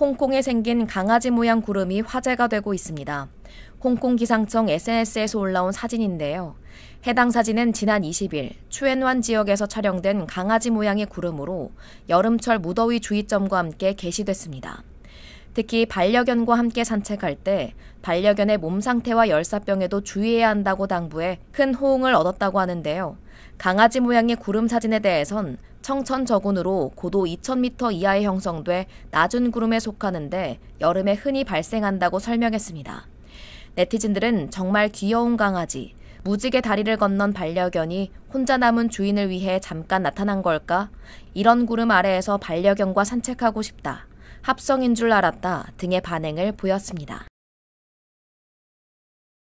홍콩에 생긴 강아지 모양 구름이 화제가 되고 있습니다. 홍콩 기상청 SNS에서 올라온 사진인데요. 해당 사진은 지난 20일 추엔완 지역에서 촬영된 강아지 모양의 구름으로 여름철 무더위 주의점과 함께 게시됐습니다. 특히 반려견과 함께 산책할 때 반려견의 몸 상태와 열사병에도 주의해야 한다고 당부해 큰 호응을 얻었다고 하는데요. 강아지 모양의 구름 사진에 대해선 청천저군으로 고도 2000m 이하에 형성돼 낮은 구름에 속하는데 여름에 흔히 발생한다고 설명했습니다. 네티즌들은 정말 귀여운 강아지, 무지개 다리를 건넌 반려견이 혼자 남은 주인을 위해 잠깐 나타난 걸까? 이런 구름 아래에서 반려견과 산책하고 싶다. 합성인 줄 알았다 등의 반응을 보였습니다.